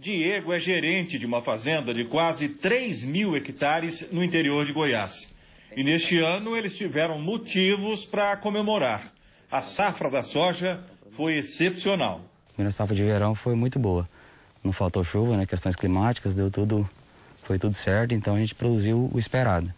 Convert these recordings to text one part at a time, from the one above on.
Diego é gerente de uma fazenda de quase 3 mil hectares no interior de Goiás. E neste ano eles tiveram motivos para comemorar. A safra da soja foi excepcional. A primeira safra de verão foi muito boa. Não faltou chuva, né? Questões climáticas, deu tudo, foi tudo certo, então a gente produziu o esperado.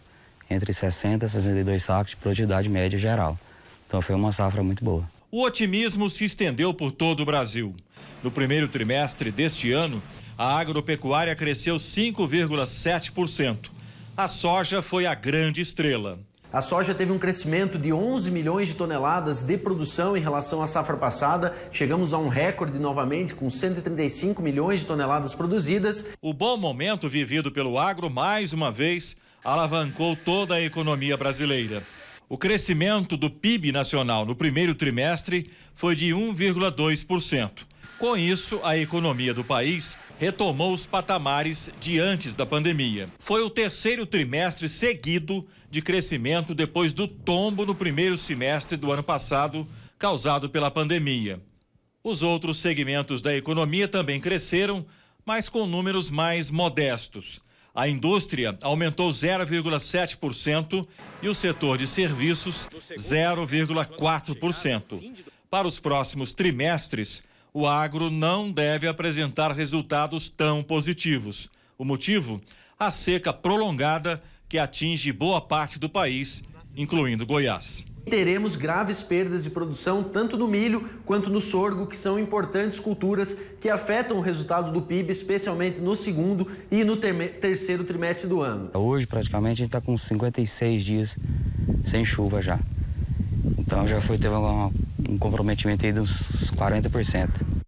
Entre 60 e 62 sacos de produtividade média geral. Então foi uma safra muito boa o otimismo se estendeu por todo o Brasil. No primeiro trimestre deste ano, a agropecuária cresceu 5,7%. A soja foi a grande estrela. A soja teve um crescimento de 11 milhões de toneladas de produção em relação à safra passada. Chegamos a um recorde novamente, com 135 milhões de toneladas produzidas. O bom momento vivido pelo agro, mais uma vez, alavancou toda a economia brasileira. O crescimento do PIB nacional no primeiro trimestre foi de 1,2%. Com isso, a economia do país retomou os patamares de antes da pandemia. Foi o terceiro trimestre seguido de crescimento depois do tombo no primeiro semestre do ano passado, causado pela pandemia. Os outros segmentos da economia também cresceram, mas com números mais modestos. A indústria aumentou 0,7% e o setor de serviços 0,4%. Para os próximos trimestres, o agro não deve apresentar resultados tão positivos. O motivo? A seca prolongada que atinge boa parte do país, incluindo Goiás teremos graves perdas de produção tanto no milho quanto no sorgo, que são importantes culturas que afetam o resultado do PIB, especialmente no segundo e no terceiro trimestre do ano. Hoje, praticamente, a gente está com 56 dias sem chuva já. Então já foi, teve um comprometimento aí de uns 40%.